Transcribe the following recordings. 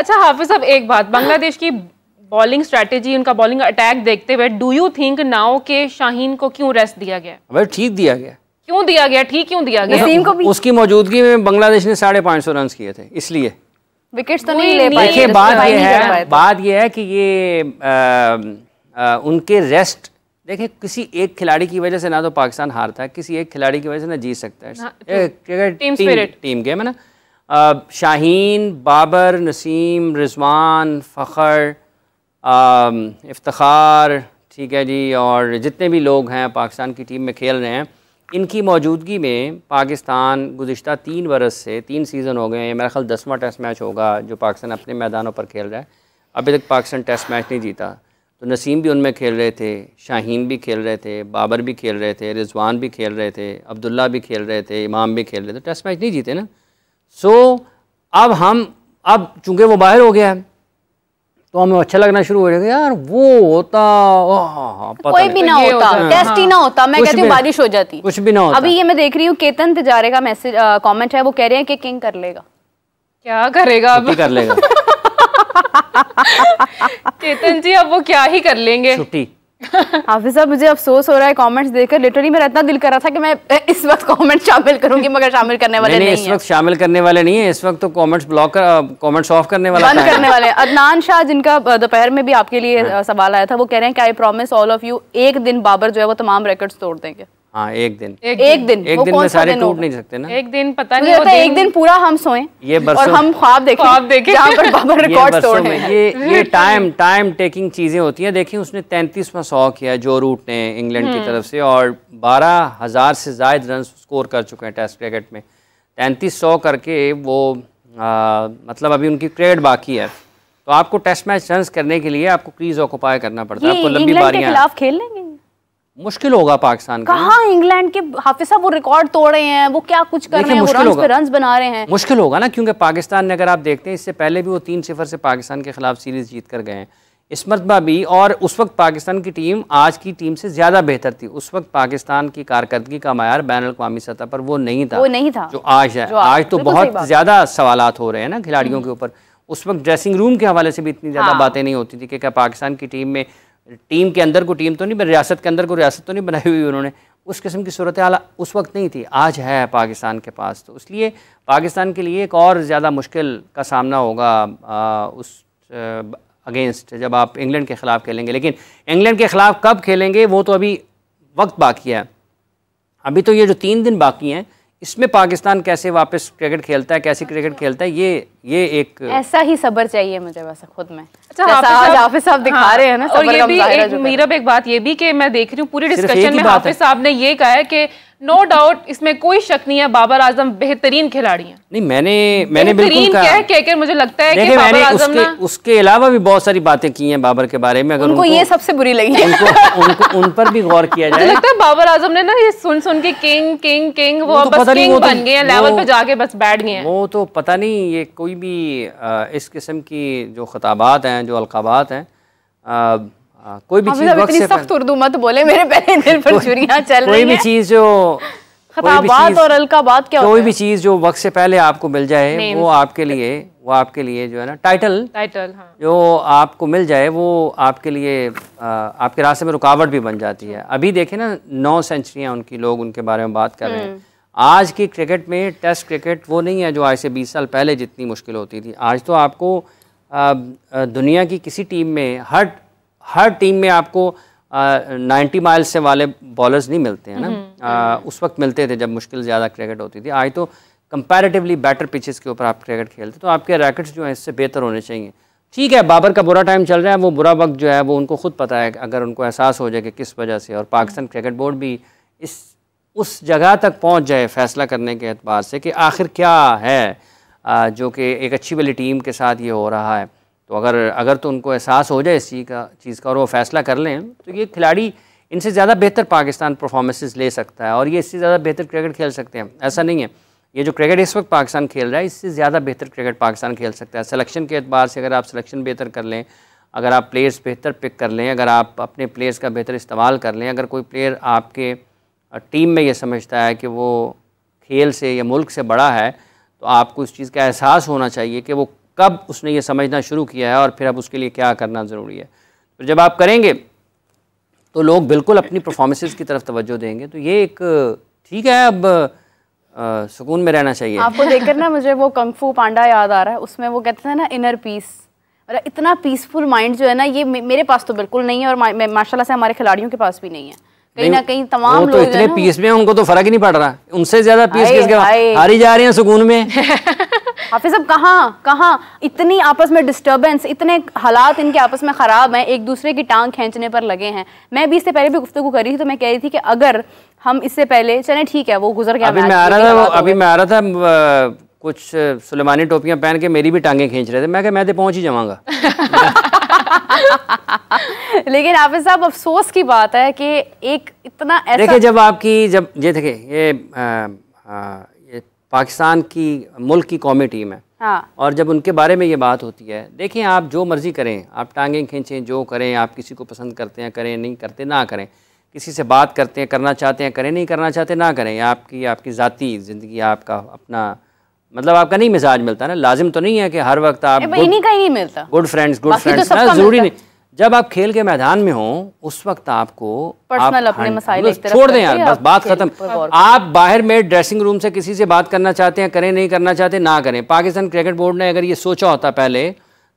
अच्छा हाफिज साहब एक बात बांग्लादेश की बॉलिंग स्ट्रेटेजी उनका बॉलिंग अटैक देखते हुए डू यू थिंक नाउ के शाहीन को क्यों रेस्ट दिया गया भाई ठीक दिया गया क्यों दिया गया ठीक क्यों दिया गया को भी उसकी मौजूदगी में बांग्लादेश ने साढ़े पाँच सौ रन किए थे इसलिए विकेट तो नहीं ले पाए बात ये है बात ये है कि ये उनके रेस्ट देखिए किसी एक खिलाड़ी की वजह से ना तो पाकिस्तान हारता है किसी एक खिलाड़ी की वजह से ना जीत सकता है हाँ, टीम गेम है ना शाहीन बाबर नसीम रिजवान फ़खर इफ्तार ठीक है जी और जितने भी लोग हैं पाकिस्तान की टीम में खेल रहे हैं इनकी मौजूदगी में पाकिस्तान गुज्त तीन बरस से तीन सीज़न हो गए हैं मेरा ख्याल दसवां टेस्ट मैच होगा जो पाकिस्तान अपने मैदानों पर खेल रहा है अभी तक पाकिस्तान टेस्ट मैच नहीं जीता तो नसीम भी उनमें खेल रहे थे शाहीन भी खेल रहे थे बाबर भी खेल रहे थे रिजवान भी खेल रहे थे अब्दुल्ला भी खेल रहे थे इमाम भी खेल रहे थे तो टेस्ट मैच नहीं जीते ना सो so, अब हम अब चूंकि वो बाहर हो गया है तो हमें अच्छा लगना शुरू हो जाएगा यार वो होता पता कोई भी ना होता, टेस्ट ही हाँ। ना होता मैं कहती हूँ बारिश हो जाती कुछ भी ना होता अभी ये मैं देख रही हूँ केतन तिजारे का मैसेज कमेंट है वो कह रहे हैं कि किंग कर लेगा क्या करेगा अब कर लेगा केतन जी अब वो क्या ही कर लेंगे छुट्टी हाफिज साहब मुझे अफसोस हो रहा है कमेंट्स देखकर लिटरली मेरा इतना दिल कर रहा था कि मैं इस वक्त कमेंट शामिल करूंगी मगर शामिल करने वाले नहीं, नहीं इस वक्त शामिल करने वाले नहीं है इस वक्त तो कमेंट्स ब्लॉक कमेंट्स ऑफ करने वाले बंद करने वाले अदनान शाह जिनका दोपहर में भी आपके लिए हाँ। सवाल आया था वो कह रहे हैं कि I promise all of you एक दिन बाबर जो है वो तमाम रिकॉर्ड्स तोड़ देंगे हाँ एक दिन एक, एक दिन एक दिन में सारे टूट नहीं सकते ना एक दिन पता नहीं होता एक दिन पूरा हम सोए ये और हम ख्वाब देखें ख्वाब देखें जहाँ पर बाबा रिकॉर्ड तोड़ हैं ये ये टाइम टाइम टेकिंग चीज़ें होती हैं देखिए उसने तैंतीसवां सौ किया जो रूट ने इंग्लैंड की हम्म। तरफ से और बारह हज़ार से जायद रन स्कोर कर चुके हैं टेस्ट क्रिकेट में तैंतीस सौ करके वो मतलब अभी उनकी क्रिकेट बाकी है तो आपको टेस्ट मैच रन करने के लिए आपको क्रीज ऑक्यूपाई करना पड़ता है आपको लंबी बारियाँ खेल लेंगे मुश्किल होगा पाकिस्तान कहा इंग्लैंड के हाफिज साहब वो रिकॉर्ड तोड़ रहे हैं वो क्या कुछ कर रहे हैं वो पे रन्स बना रहे हैं मुश्किल होगा ना क्योंकि पाकिस्तान ने अगर आप देखते हैं इससे पहले भी वो तीन सिफर से पाकिस्तान के खिलाफ सीरीज जीत कर गए हैं इस मरतबा भी और उस वक्त पाकिस्तान की टीम आज की टीम से ज़्यादा बेहतर थी उस वक्त पाकिस्तान की कारकर्दगी का मैार बैन अवी सतह पर वो नहीं था वो नहीं था जो आज है आज तो बहुत ज़्यादा सवाल हो रहे हैं ना खिलाड़ियों हम्म। के ऊपर उस वक्त ड्रेसिंग रूम के हवाले से भी इतनी ज़्यादा हाँ। बातें नहीं होती थी कि क्या पाकिस्तान की टीम में टीम के अंदर को टीम तो नहीं रियासत के अंदर को रियासत तो नहीं बनाई हुई उन्होंने उस किस्म की सूरत हाल उस वक्त नहीं थी आज है पाकिस्तान के पास तो इसलिए पाकिस्तान के लिए एक और ज़्यादा मुश्किल का सामना होगा आ, उस आ, अगेंस्ट जब आप इंग्लैंड के ख़िलाफ़ खेलेंगे लेकिन इंग्लैंड के ख़िलाफ़ कब खेलेंगे वो तो अभी वक्त बाकी है अभी तो ये जो तीन दिन बाकी हैं इसमें पाकिस्तान कैसे वापस क्रिकेट खेलता है कैसे क्रिकेट खेलता है ये ये एक ऐसा ही सबर चाहिए मुझे वैसा खुद में अच्छा हाफिज साहब दिखा हाँ, रहे हैं ना और ये भी एक मीरब एक बात ये भी कि मैं देख रही हूँ पूरी डिस्कशन में हाफिज साहब ने ये कहा है कि नो डाउट इसमें कोई शक नहीं है बाबर आजम बेहतरीन खिलाड़ी हैं नहीं मैंने मैंने बिल्कुल कहा है कह के मुझे लगता है कि बाबर आजम उसके, ना... उसके अलावा भी बहुत सारी बातें की हैं बाबर के बारे में अगर उनको, उनको ये सबसे बुरी लगी है उनको, उनको उन पर भी गौर किया जाए लगता है बाबर आजम ने ना ये सुन सुन के किंग किंग किंग वो तो बस किंग तो बन गए हैं लेवल पे जाके बस बैठ गए हैं वो तो पता नहीं ये कोई भी इस किस्म की जो खताबात हैं जो अलकाबात हैं कोई भी चीज तो इतनी सख्त उर्दू मत बोले मेरे पहले दिल पर चल रही है कोई भी चीज जो खताबात और अलकाबात क्या कोई भी चीज जो वक्त से पहले आपको मिल जाए वो आपके लिए वो आपके लिए जो है ना टाइटल टाइटल हाँ। जो आपको मिल जाए वो आपके लिए आ, आपके रास्ते में रुकावट भी बन जाती है अभी देखें ना नौ सेंचुरियाँ उनकी लोग उनके बारे में बात कर रहे हैं हम्म। आज की क्रिकेट में टेस्ट क्रिकेट वो नहीं है जो आज से बीस साल पहले जितनी मुश्किल होती थी आज तो आपको आ, दुनिया की किसी टीम में हर हर टीम में आपको नाइन्टी माइल्स से वाले बॉलर्स नहीं मिलते हैं ना हम्म, हम्म। उस वक्त मिलते थे जब मुश्किल ज़्यादा क्रिकेट होती थी आज तो कंपैरेटिवली बेटर पिचेस के ऊपर आप क्रिकेट खेलते तो आपके रैकेट्स जो हैं इससे बेहतर होने चाहिए ठीक है बाबर का बुरा टाइम चल रहा है वो बुरा वक्त जो है वो उनको खुद पता है अगर उनको एहसास हो जाए कि किस वजह से और पाकिस्तान क्रिकेट बोर्ड भी इस उस जगह तक पहुँच जाए फैसला करने के अतबार से कि आखिर क्या है जो कि एक अच्छी वाली टीम के साथ ये हो रहा है तो अगर अगर तो उनको एहसास हो जाए इस चीज़ का चीज़ का और वो फैसला कर लें तो ये खिलाड़ी इनसे ज़्यादा बेहतर पाकिस्तान परफॉर्मेंसेस ले सकता है और ये इससे ज़्यादा बेहतर क्रिकेट खेल सकते हैं ऐसा नहीं है ये जो क्रिकेट इस वक्त पाकिस्तान खेल रहा है इससे ज़्यादा बेहतर क्रिकेट पाकिस्तान खेल सकता है सिलेक्शन के अतबार से अगर आप सिलेक्शन बेहतर कर लें अगर आप प्लेयर्स बेहतर पिक कर लें अगर आप अपने प्लेयर्स का बेहतर इस्तेमाल कर लें अगर कोई प्लेयर आपके टीम में ये समझता है कि वो खेल से या मुल्क से बड़ा है तो आपको इस चीज़ का एहसास होना चाहिए कि वो कब उसने ये समझना शुरू किया है और फिर अब उसके लिए क्या करना ज़रूरी है तो जब आप करेंगे तो लोग बिल्कुल अपनी परफॉर्मेंसेज की तरफ तवज्जो देंगे तो ये एक ठीक है अब सुकून में रहना चाहिए आपको देखकर ना मुझे वो कंगफू पांडा याद आ रहा है उसमें वो कहते थे ना इनर पीस और इतना पीसफुल माइंड जो है ना ये मेरे पास तो बिल्कुल नहीं है और माशाल्लाह से हमारे खिलाड़ियों के पास भी नहीं है कहीं ना कहीं तमाम तो इतने पीस में उनको तो फर्क ही नहीं पड़ रहा उनसे ज्यादा पीस किस हारी जा रही हैं सुकून में हाफिज साहब कहाँ कहाँ इतनी आपस में डिस्टरबेंस इतने हालात इनके आपस में ख़राब हैं एक दूसरे की टांग खींचने पर लगे हैं मैं भी इससे पहले भी गुफ्तु करी थी तो मैं कह रही थी कि अगर हम इससे पहले चले ठीक है वो गुजर गया अभी मैं आ रहा था अभी मैं आ रहा था कुछ सुलेमानी टोपियां पहन के मेरी भी टांगे खींच रहे थे मैं मैं तो पहुंच ही जाऊँगा लेकिन आप साहब अफसोस की बात है कि एक इतना ऐसा देखिए जब आपकी जब ये देखे ये, ये पाकिस्तान की मुल्क की कौमी टीम है हाँ। और जब उनके बारे में ये बात होती है देखें आप जो मर्ज़ी करें आप टांगे खींचें जो करें आप किसी को पसंद करते हैं करें नहीं करते ना करें किसी से बात करते हैं करना चाहते हैं करें नहीं करना चाहते ना करें आपकी आपकी ज़ाती ज़िंदगी आपका अपना मतलब आपका नहीं मिजाज मिलता ना लाजिम तो नहीं है कि हर वक्त आप इन्हीं का ही नहीं मिलता गुड फ्रेंड्स गुड फ्रेंड्स ना जरूरी नहीं जब आप खेल के मैदान में हो उस वक्त आपको पर्सनल आप अपने हाँ, मसाइल मतलब छोड़ दें यार बस बात खत्म आप बाहर में ड्रेसिंग रूम से किसी से बात करना चाहते हैं करें नहीं करना चाहते ना करें पाकिस्तान क्रिकेट बोर्ड ने अगर ये सोचा होता पहले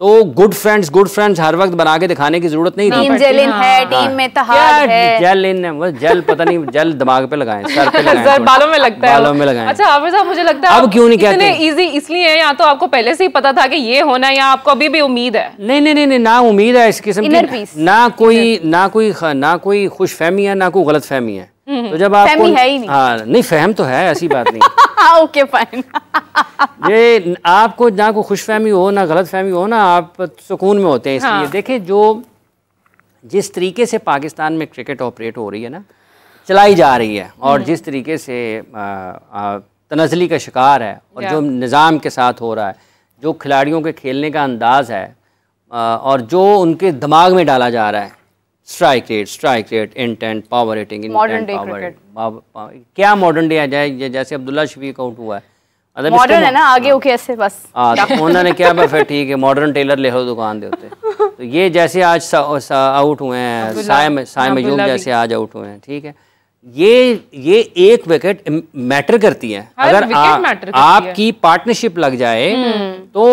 तो गुड फ्रेंड्स गुड फ्रेंड्स हर वक्त बना के दिखाने की जरूरत नहीं हाँ, टीम जेलिन हाँ। है टीम में तहार तो है है बस जेल पता नहीं जेल दिमाग पे लगाएं सर पे लगाएं सर बालों में लगता है बालों में लगाएं अच्छा हाफिज साहब मुझे लगता है अब क्यों नहीं कहते इजी इसलिए है या तो आपको पहले से ही पता था कि ये होना है या आपको अभी भी उम्मीद है नहीं नहीं नहीं ना उम्मीद है इस किस्म की ना कोई ना कोई ना कोई खुशफहमी है ना कोई गलतफहमी है हम्म। तो जब आप है ही नहीं हाँ नहीं फहम तो है ऐसी बात नहीं ओके फाइन हाँ, ये आपको ना कोई खुश फहमी हो ना गलत फहमी हो ना आप सुकून में होते हैं इसलिए हाँ। देखें जो जिस तरीके से पाकिस्तान में क्रिकेट ऑपरेट हो रही है ना चलाई जा रही है और हम्म। जिस तरीके से तनजली का शिकार है और जो निज़ाम के साथ हो रहा है जो खिलाड़ियों के खेलने का अंदाज़ है और जो उनके दिमाग में डाला जा रहा है strike rate strike rate intent power rating modern day cricket क्या मॉडर्न डे आ जाए जैसे अब्दुल्ला शफीक आउट हुआ है मॉडर्न मतलब है ना हाँ। आगे ओके ऐसे बस हाँ, तो उन्होंने क्या फिर ठीक है मॉडर्न टेलर ले दुकान दे होते तो ये जैसे आज सा, सा, आउट हुए हैं साय साय जैसे आज आउट हुए हैं ठीक है ये ये एक विकेट मैटर करती है अगर आ, आपकी पार्टनरशिप लग जाए हम्म। तो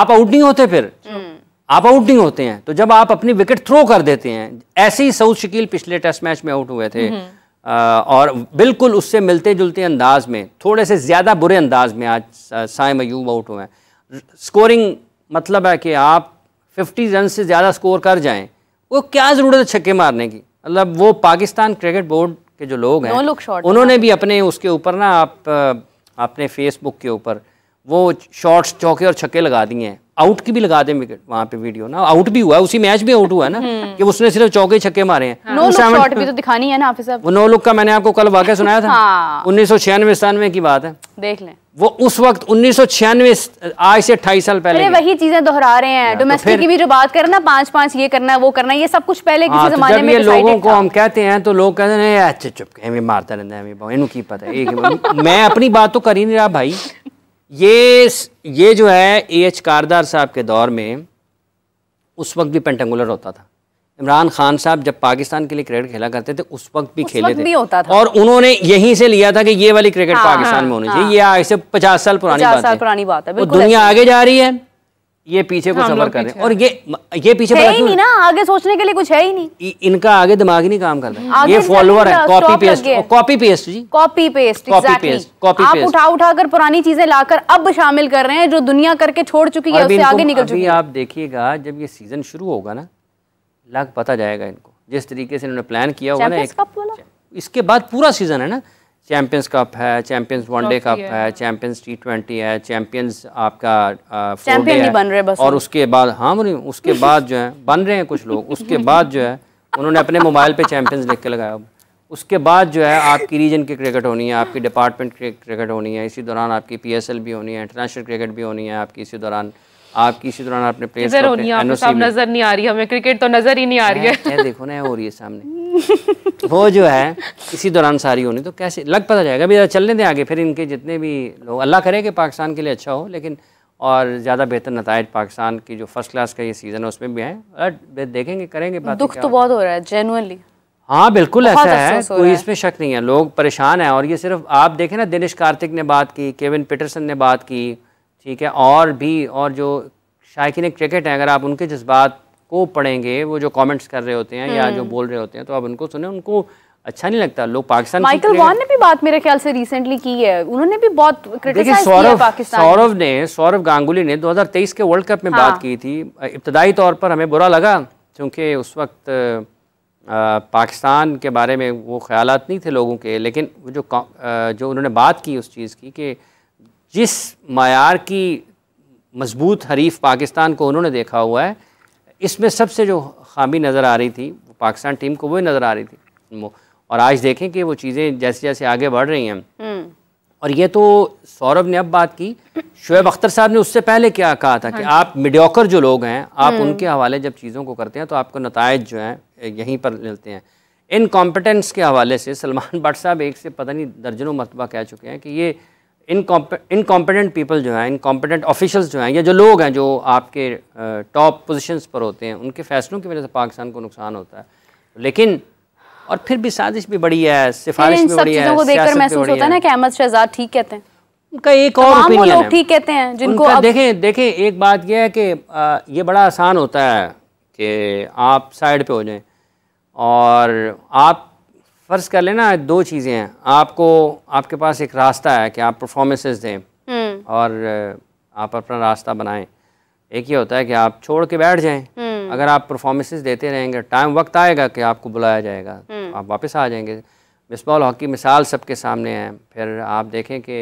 आप आउट नहीं होते फिर हम्म। आप आउट नहीं होते हैं तो जब आप अपनी विकेट थ्रो कर देते हैं ऐसे ही सऊद शकील पिछले टेस्ट मैच में आउट हुए थे हम्म। आ, और बिल्कुल उससे मिलते जुलते अंदाज में थोड़े से ज़्यादा बुरे अंदाज में आज साय मयूब आउट हुए हैं स्कोरिंग मतलब है कि आप 50 रन से ज़्यादा स्कोर कर जाएं वो क्या ज़रूरत है छक्के मारने की मतलब वो पाकिस्तान क्रिकेट बोर्ड के जो लोग हैं उन्होंने भी अपने उसके ऊपर ना आप अपने फेसबुक के ऊपर वो शॉट्स चौके और छक्के लगा दिए हैं आउट की भी लगा दे विकेट वहां पे वीडियो ना आउट भी हुआ उसी मैच भी आउट हुआ ना हम्म। कि उसने सिर्फ चौके छक्के मारे हैं नो लुक शॉट भी तो दिखानी है ना आप साहब वो नो लुक का मैंने आपको कल वाक्य सुनाया था हाँ। उन्नीस सौ छियानवे सतानवे की बात है देख लें वो उस वक्त उन्नीस सौ छियानवे आज से अट्ठाईस साल पहले वही चीजें दोहरा रहे हैं डोमेस्टिक तो की भी जो बात करें ना पांच पांच ये करना वो करना ये सब कुछ पहले किसी हाँ, तो जमाने में लोगों को हम कहते हैं तो लोग कहते हैं अच्छे चुप मारता रहता है मैं अपनी बात तो कर ही नहीं रहा भाई ये ये जो है ए एच कारदार साहब के दौर में उस वक्त भी पेंटेंगुलर होता था इमरान खान साहब जब पाकिस्तान के लिए क्रिकेट खेला करते थे उस वक्त भी उस खेले वक्त थे भी होता था। और उन्होंने यहीं से लिया था कि ये वाली क्रिकेट हाँ, पाकिस्तान हाँ, में होनी चाहिए हाँ, ये आज से पचास साल पुरानी बात है पुरानी बात है दुनिया आगे जा रही है ये पीछे को सबर कर रहे हैं और ये ये पीछे है ही नहीं ना आगे सोचने के लिए कुछ है ही नहीं इनका आगे दिमाग ही नहीं काम कर रहा ये फॉलोअर है कॉपी पेस्ट कॉपी पेस्ट जी copy paste copy paste copy paste आप उठा उठा कर पुरानी चीजें लाकर अब शामिल कर रहे हैं जो दुनिया करके छोड़ चुकी है उससे आगे निकल चुकी है आप देखिएगा जब ये सीजन शुरू होगा ना लाख पता जाएगा इनको जिस तरीके से इन्होंने प्लान किया होगा ना इसके बाद पूरा सीजन है ना चैम्पियंस कप है चैम्पियंस वनडे कप है चैम्पियंस टी ट्वेंटी है चैम्पियंस आपका चैंपियन नहीं बन रहे बस और उसके बाद हाँ बोलिए उसके बाद जो है बन रहे हैं कुछ लोग उसके बाद जो है उन्होंने अपने मोबाइल पे चैम्पियंस लिख के लगाया उसके बाद जो है आपकी रीजन की क्रिकेट होनी है आपकी डिपार्टमेंट क्रिकेट होनी है इसी दौरान आपकी पी भी होनी है इंटरनेशनल क्रिकेट भी होनी है आपकी इसी दौरान आपकी इसी दौरान आपने प्लेस नजर नजर नहीं आ रही हमें क्रिकेट तो नजर ही नहीं आ रही है देखो ना हो रही है सामने वो जो है इसी दौरान सारी होनी तो कैसे लग पता जाएगा अभी चलने दें आगे फिर इनके जितने भी लोग अल्लाह करे कि पाकिस्तान के लिए अच्छा हो लेकिन और ज़्यादा बेहतर नतज पाकिस्तान की जो फर्स्ट क्लास का ये सीज़न है उसमें भी है देखेंगे करेंगे बात दुख तो बहुत हो रहा है जेनुअनली हाँ बिल्कुल ऐसा है कोई इसमें शक नहीं है लोग परेशान हैं और ये सिर्फ आप देखें ना दिनेश कार्तिक ने बात की केविन पीटरसन ने बात की ठीक है और भी और जो शायकीन क्रिकेट हैं अगर आप उनके जज्बात को पढ़ेंगे वो जो कमेंट्स कर रहे होते हैं या जो हम्म। बोल रहे होते हैं तो आप उनको सुने उनको अच्छा नहीं लगता लोग पाकिस्तान माइकल वॉन ने भी बात मेरे ख्याल से रिसेंटली की है उन्होंने भी बहुत क्रिटिसाइज पाकिस्तान सौरव ने सौरव गांगुली ने 2023 के वर्ल्ड कप में हाँ। बात की थी इब्तदाई तौर पर हमें बुरा लगा क्योंकि उस वक्त आ, पाकिस्तान के बारे में वो ख्याल नहीं थे लोगों के लेकिन वो जो जो उन्होंने बात की उस चीज़ की कि जिस मैार की मजबूत हरीफ पाकिस्तान को उन्होंने देखा हुआ है इसमें सबसे जो खामी नज़र आ रही थी वो पाकिस्तान टीम को वो नज़र आ रही थी और आज देखें कि वो चीज़ें जैसे जैसे आगे बढ़ रही हैं हम्म। और ये तो सौरभ ने अब बात की शुएब अख्तर साहब ने उससे पहले क्या कहा था कि हाँ आप मिडोकर जो लोग हैं आप हम्म। उनके हवाले जब चीज़ों को करते हैं तो आपको नतज जो हैं यहीं पर मिलते हैं इनकॉम्पिटेंस के हवाले से सलमान भट्ट साहब एक से पता नहीं दर्जनों मरतबा कह चुके हैं कि ये इनकॉम्पिटेंट पीपल जो हैं इनकॉम्पिटेंट ऑफिशल्स जो हैं या जो लोग हैं जो आपके टॉप पोजीशंस पर होते हैं उनके फैसलों की वजह से पाकिस्तान को नुकसान होता है लेकिन और फिर भी साजिश भी बड़ी है सिफारिश भी बड़ी है को देखकर महसूस होता है ना कि अहमद शहजाद ठीक कहते हैं उनका एक और ओपिनियन लोग ठीक कहते हैं जिनको अब... देखें देखें एक बात यह है कि ये बड़ा आसान होता है कि आप साइड पे हो जाएं और आप फ़र्ज़ कर लेना दो चीज़ें हैं आपको आपके पास एक रास्ता है कि आप परफॉर्मेंसेस दें हम्म। और आप अपना रास्ता बनाएं एक ये होता है कि आप छोड़ के बैठ जाएं हम्म। अगर आप परफॉर्मेंसेस देते रहेंगे टाइम वक्त आएगा कि आपको बुलाया जाएगा हम्म। आप वापस आ जाएंगे बेसबॉल हॉकी मिसाल सबके सामने है फिर आप देखें कि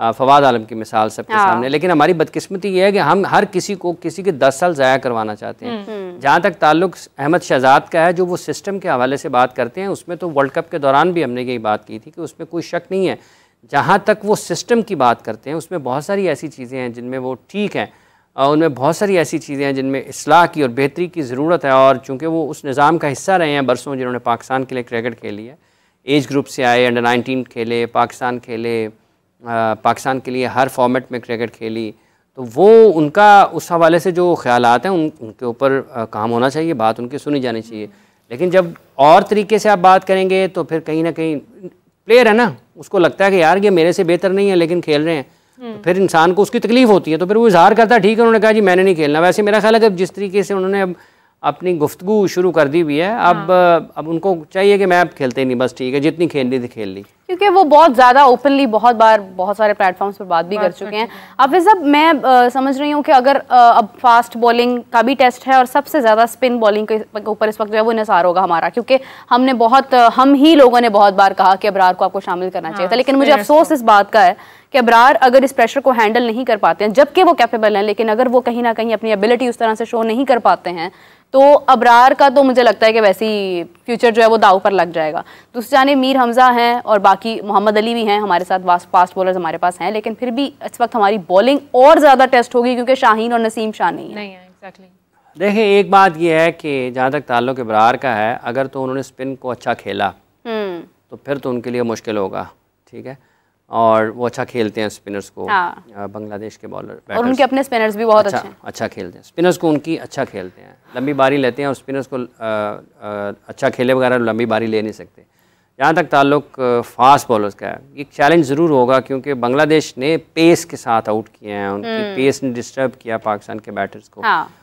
फवाद आलम की मिसाल सबके हाँ। सामने लेकिन हमारी बदकिस्मती ये है कि हम हर किसी को किसी के दस साल ज़ाया करवाना चाहते हैं हम्म। हम्म। जहाँ तक ताल्लुक अहमद शहजाद का है जो वो सिस्टम के हवाले से बात करते हैं उसमें तो वर्ल्ड कप के दौरान भी हमने यही बात की थी कि उसमें कोई शक नहीं है जहाँ तक वो सिस्टम की बात करते हैं उसमें बहुत सारी ऐसी चीज़ें हैं जिनमें वो ठीक हैं और उनमें बहुत सारी ऐसी चीज़ें हैं जिनमें असलाह की और बेहतरी की ज़रूरत है और चूँकि वो उस निज़ाम का हिस्सा रहे हैं बरसों जिन्होंने पाकिस्तान के लिए क्रिकेट खेली है एज ग्रुप से आए अंडर नाइनटीन खेले पाकिस्तान खेले पाकिस्तान के लिए हर फॉर्मेट में क्रिकेट खेली तो वो उनका उस हवाले से जो ख्याल हैं उन उनके ऊपर काम होना चाहिए बात उनकी सुनी जानी चाहिए लेकिन जब और तरीके से आप बात करेंगे तो फिर कहीं ना कहीं प्लेयर है ना उसको लगता है कि यार ये मेरे से बेहतर नहीं है लेकिन खेल रहे हैं हम्म। तो फिर इंसान को उसकी तकलीफ होती है तो फिर वो इजहार करता है ठीक है उन्होंने कहा जी मैंने नहीं खेलना वैसे मेरा ख्याल है कि जिस तरीके से उन्होंने अब अपनी गुफ्तु शुरू कर दी हुई है अब हाँ। अब उनको चाहिए कि मैं अब खेलते नहीं बस ठीक है जितनी खेलनी थी खेल ली क्योंकि वो बहुत ज़्यादा ओपनली बहुत बार बहुत सारे प्लेटफॉर्म्स पर बात भी कर चुके हैं अब सब मैं आ, समझ रही हूँ कि अगर आ, अब फास्ट बॉलिंग का भी टेस्ट है और सबसे ज़्यादा स्पिन बॉलिंग के ऊपर इस वक्त जो है वो निसार होगा हमारा क्योंकि हमने बहुत हम ही लोगों ने बहुत बार कहा कि अबरार को आपको शामिल करना चाहिए था हाँ, लेकिन मुझे अफसोस इस बात का है कि अबरार अगर इस प्रेशर को हैंडल नहीं कर पाते हैं जबकि वो कैपेबल हैं लेकिन अगर वो कहीं ना कहीं अपनी एबिलिटी उस तरह से शो नहीं कर पाते हैं तो अबरार का तो मुझे लगता है कि वैसे ही फ्यूचर जो है वो दाव पर लग जाएगा दूसरी जाने मीर हमजा हैं और बाकी बाकी मोहम्मद अली भी हैं हमारे साथ वास्ट फास्ट बॉलर हमारे पास हैं लेकिन फिर भी इस वक्त हमारी बॉलिंग और ज़्यादा टेस्ट होगी क्योंकि शाहीन और नसीम शाह नहीं है, देखिए एक बात यह है कि जहाँ तक ताल्लुक इब्रार का है अगर तो उन्होंने स्पिन को अच्छा खेला हम्म। तो फिर तो उनके लिए मुश्किल होगा ठीक है और वो अच्छा खेलते हैं स्पिनर्स को हाँ। बांग्लादेश के बॉलर और उनके अपने स्पिनर्स भी बहुत अच्छा अच्छे हैं। अच्छा खेलते हैं स्पिनर्स को उनकी अच्छा खेलते हैं लंबी बारी लेते हैं और स्पिनर्स को आ, आ, अच्छा खेले वगैरह लंबी बारी ले नहीं सकते जहाँ तक ताल्लुक फास्ट बॉलर्स का है ये चैलेंज ज़रूर होगा क्योंकि बांग्लादेश ने पेस के साथ आउट किए हैं उनकी पेस हम्म। ने डिस्टर्ब किया पाकिस्तान के बैटर्स को हाँ।